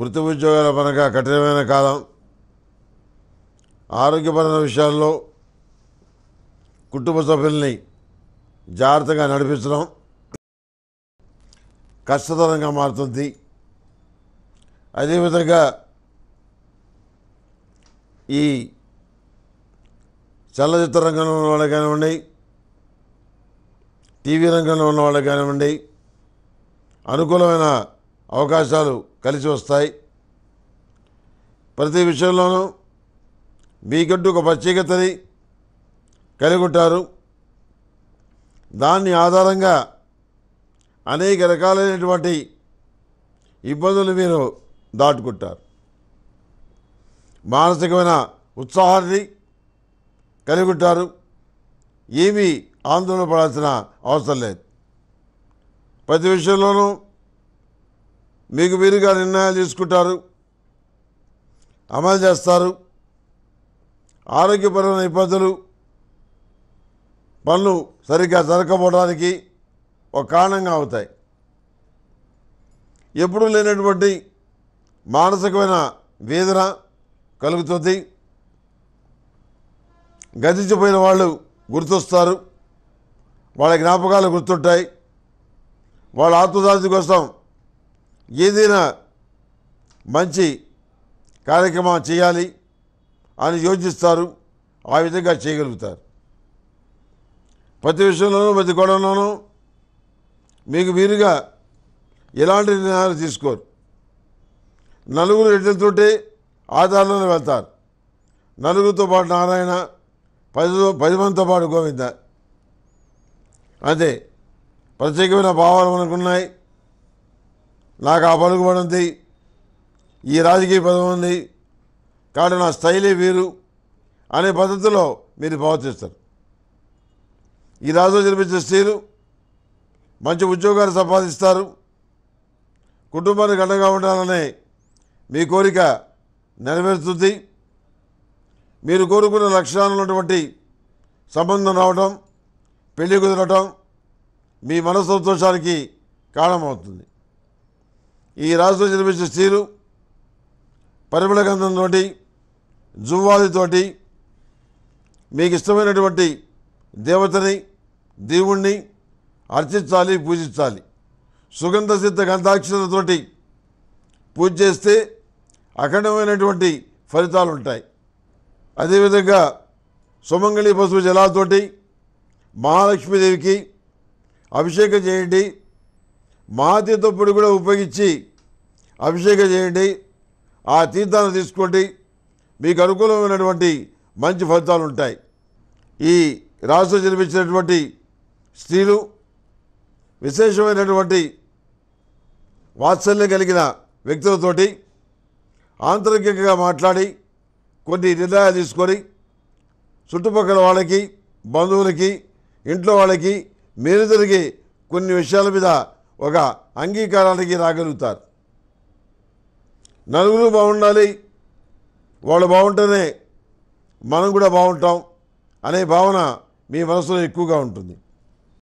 వృత్తి ఉద్యోగాల పరంగా కఠినమైన కాలం ఆరోగ్యపరమైన విషయాల్లో కుటుంబ సభ్యుల్ని జాగ్రత్తగా నడిపించడం కష్టతరంగా మారుతుంది అదేవిధంగా ఈ చలనచిత్ర రంగంలో ఉన్న వాళ్ళు కానివ్వండి టీవీ రంగంలో ఉన్న వాళ్ళు కానివ్వండి అనుకూలమైన అవకాశాలు కలిసి వస్తాయి ప్రతి విషయంలోనూ మీకంటూ ఒక ప్రత్యేకతని కలిగి ఉంటారు దాన్ని ఆధారంగా అనేక రకాలైనటువంటి ఇబ్బందులు మీరు దాటుకుంటారు మానసికమైన ఉత్సాహాన్ని కలిగి ఉంటారు ఏమీ ఆందోళన పడాల్సిన అవసరం లేదు ప్రతి విషయంలోనూ మీకు మీరుగా నిర్ణయాలు తీసుకుంటారు అమలు చేస్తారు ఆరోగ్యపరమైన ఇబ్బందులు పనులు సరిగ్గా జరగకపోవడానికి ఒక కారణంగా అవుతాయి ఎప్పుడూ లేనటువంటి మానసికమైన వేదన కలుగుతుంది గతించిపోయిన వాళ్ళు గుర్తొస్తారు వాళ్ళ జ్ఞాపకాలు గుర్తుంటాయి వాళ్ళ ఆత్మదాతి కోసం ఏదైనా మంచి కార్యక్రమం చేయాలి అని యోచిస్తారు ఆ విధంగా చేయగలుగుతారు ప్రతి విషయంలోనూ ప్రతి గొడవలోనూ మీకు వీరుగా ఎలాంటి నిర్ణయాలు తీసుకోరు నలుగురు ఎడ్లతోటే ఆధారంలోనే వెళ్తారు నలుగురితో పాటు నారాయణ పది పది మందితో పాటు గోవింద అంతే ప్రత్యేకమైన భావాలు మనకున్నాయి నాకు ఆ పడింది ఈ రాజకీయ పదం ఉంది కాబట్టి నా స్టైలే వీరు అనే పద్ధతిలో మీరు ప్రవర్తిస్తారు ఈ రాజు జరిపించే స్త్రీలు మంచి ఉద్యోగాలు సంపాదిస్తారు కుటుంబానికి అండగా ఉండాలనే మీ కోరిక నెరవేరుతుంది మీరు కోరుకున్న లక్షణాలు ఉన్నటువంటి సంబంధం రావడం పెళ్లి కుదరటం మీ మనస్సంతోషానికి కారణమవుతుంది ఈ రాజులో జన్మించిన స్త్రీలు పరిమళ గంధంతోటి జువ్వాదితోటి మీకు ఇష్టమైనటువంటి దేవతని దేవుణ్ణి అర్చించాలి పూజించాలి సుగంధ సిద్ధ గంధాక్షరతోటి పూజ చేస్తే అఖండమైనటువంటి ఫలితాలు ఉంటాయి అదేవిధంగా సుమంగళి పశువు జలాలతోటి మహాలక్ష్మీదేవికి అభిషేకం చేయండి మా తీర్థప్పుడు కూడా ఉపయోగించి అభిషేకం చేయండి ఆ తీర్థాన్ని తీసుకోండి మీకు అనుకూలమైనటువంటి మంచి ఫలితాలు ఉంటాయి ఈ రాష్ట్రం జన్మించినటువంటి స్త్రీలు విశేషమైనటువంటి వాత్సల్యం కలిగిన వ్యక్తులతోటి ఆంతరికంగా మాట్లాడి కొన్ని నిర్ణయాలు తీసుకొని చుట్టుపక్కల వాళ్ళకి బంధువులకి ఇంట్లో వాళ్ళకి మీరు జరిగే కొన్ని విషయాల మీద ఒక అంగీకారానికి రాగలుగుతారు నలుగురు బాగుండాలి వాళ్ళు బాగుంటేనే మనం కూడా బాగుంటాం అనే భావన మీ మనసులో ఎక్కువగా ఉంటుంది